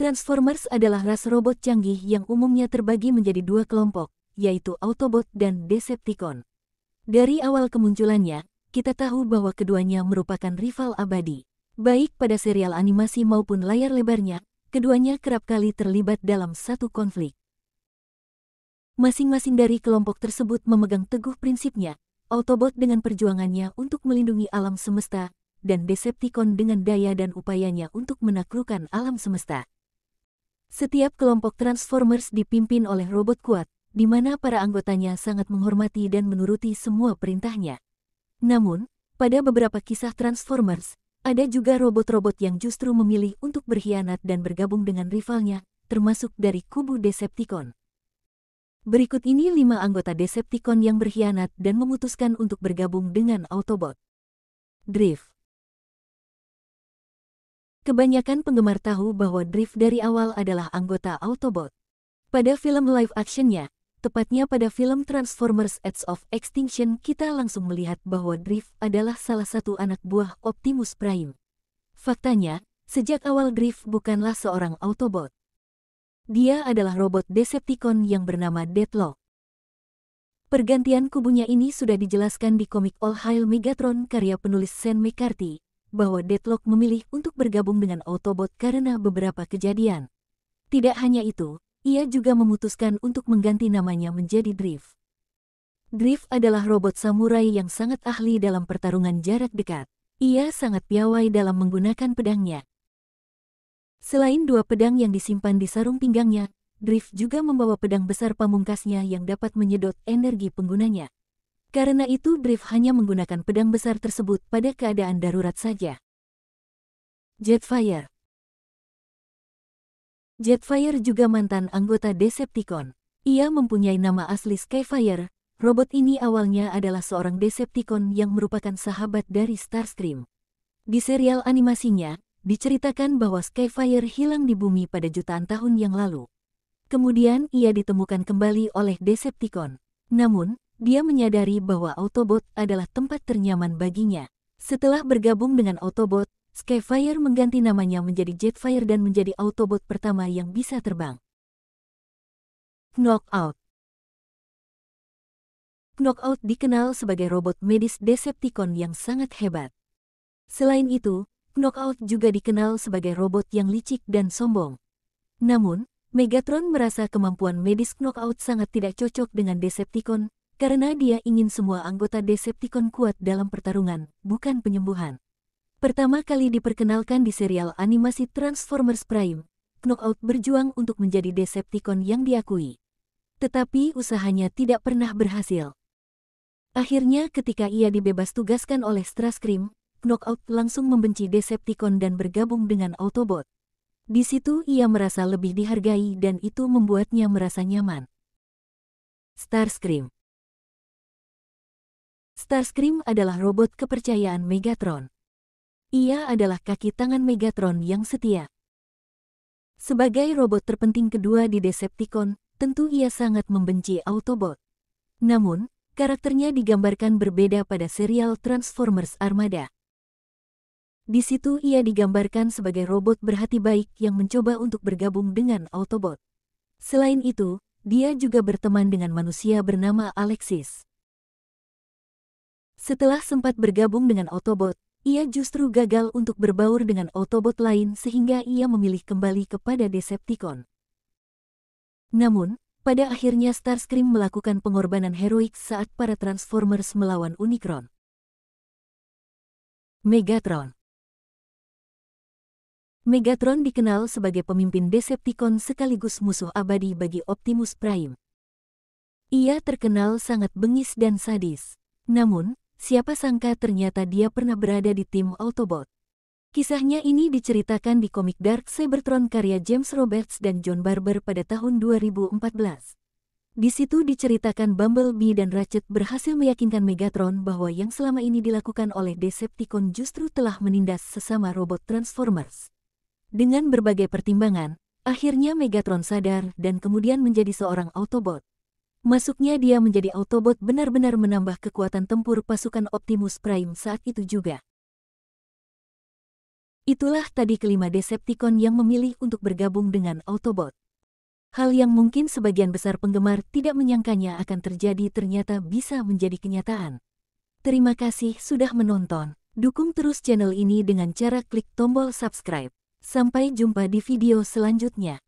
Transformers adalah ras robot canggih yang umumnya terbagi menjadi dua kelompok, yaitu Autobot dan Decepticon. Dari awal kemunculannya, kita tahu bahwa keduanya merupakan rival abadi. Baik pada serial animasi maupun layar lebarnya, keduanya kerap kali terlibat dalam satu konflik. Masing-masing dari kelompok tersebut memegang teguh prinsipnya, Autobot dengan perjuangannya untuk melindungi alam semesta, dan Decepticon dengan daya dan upayanya untuk menaklukkan alam semesta. Setiap kelompok Transformers dipimpin oleh robot kuat, di mana para anggotanya sangat menghormati dan menuruti semua perintahnya. Namun, pada beberapa kisah Transformers, ada juga robot-robot yang justru memilih untuk berkhianat dan bergabung dengan rivalnya, termasuk dari kubu Decepticon. Berikut ini lima anggota Decepticon yang berkhianat dan memutuskan untuk bergabung dengan Autobot. Drift Kebanyakan penggemar tahu bahwa Drift dari awal adalah anggota Autobot. Pada film live actionnya, tepatnya pada film Transformers Edge of Extinction kita langsung melihat bahwa Drift adalah salah satu anak buah Optimus Prime. Faktanya, sejak awal Drift bukanlah seorang Autobot. Dia adalah robot Decepticon yang bernama Deadlock. Pergantian kubunya ini sudah dijelaskan di komik All Hail Megatron karya penulis Sam McCarthy, bahwa Deadlock memilih untuk bergabung dengan Autobot karena beberapa kejadian. Tidak hanya itu, ia juga memutuskan untuk mengganti namanya menjadi Drift. Drift adalah robot samurai yang sangat ahli dalam pertarungan jarak dekat. Ia sangat piawai dalam menggunakan pedangnya. Selain dua pedang yang disimpan di sarung pinggangnya, Drift juga membawa pedang besar pamungkasnya yang dapat menyedot energi penggunanya. Karena itu Brief hanya menggunakan pedang besar tersebut pada keadaan darurat saja. Jetfire Jetfire juga mantan anggota Decepticon. Ia mempunyai nama asli Skyfire. Robot ini awalnya adalah seorang Decepticon yang merupakan sahabat dari Starscream. Di serial animasinya, diceritakan bahwa Skyfire hilang di bumi pada jutaan tahun yang lalu. Kemudian ia ditemukan kembali oleh Decepticon. Namun, dia menyadari bahwa Autobot adalah tempat ternyaman baginya. Setelah bergabung dengan Autobot, Skyfire mengganti namanya menjadi Jetfire dan menjadi Autobot pertama yang bisa terbang. Knockout Knockout dikenal sebagai robot medis Decepticon yang sangat hebat. Selain itu, Knockout juga dikenal sebagai robot yang licik dan sombong. Namun, Megatron merasa kemampuan medis Knockout sangat tidak cocok dengan Decepticon, karena dia ingin semua anggota Decepticon kuat dalam pertarungan, bukan penyembuhan. Pertama kali diperkenalkan di serial animasi Transformers Prime, Knockout berjuang untuk menjadi Decepticon yang diakui. Tetapi usahanya tidak pernah berhasil. Akhirnya ketika ia dibebas tugaskan oleh Starscream, Knockout langsung membenci Decepticon dan bergabung dengan Autobot. Di situ ia merasa lebih dihargai dan itu membuatnya merasa nyaman. Starscream Starscream adalah robot kepercayaan Megatron. Ia adalah kaki tangan Megatron yang setia. Sebagai robot terpenting kedua di Decepticon, tentu ia sangat membenci Autobot. Namun, karakternya digambarkan berbeda pada serial Transformers Armada. Di situ ia digambarkan sebagai robot berhati baik yang mencoba untuk bergabung dengan Autobot. Selain itu, dia juga berteman dengan manusia bernama Alexis. Setelah sempat bergabung dengan Autobot, ia justru gagal untuk berbaur dengan Autobot lain sehingga ia memilih kembali kepada Decepticon. Namun, pada akhirnya Starscream melakukan pengorbanan heroik saat para Transformers melawan Unicron. Megatron Megatron dikenal sebagai pemimpin Decepticon sekaligus musuh abadi bagi Optimus Prime. Ia terkenal sangat bengis dan sadis. Namun, Siapa sangka ternyata dia pernah berada di tim Autobot. Kisahnya ini diceritakan di komik Dark Cybertron karya James Roberts dan John Barber pada tahun 2014. Di situ diceritakan Bumblebee dan Ratchet berhasil meyakinkan Megatron bahwa yang selama ini dilakukan oleh Decepticon justru telah menindas sesama robot Transformers. Dengan berbagai pertimbangan, akhirnya Megatron sadar dan kemudian menjadi seorang Autobot. Masuknya dia menjadi Autobot benar-benar menambah kekuatan tempur pasukan Optimus Prime saat itu juga. Itulah tadi kelima Decepticon yang memilih untuk bergabung dengan Autobot. Hal yang mungkin sebagian besar penggemar tidak menyangkanya akan terjadi ternyata bisa menjadi kenyataan. Terima kasih sudah menonton. Dukung terus channel ini dengan cara klik tombol subscribe. Sampai jumpa di video selanjutnya.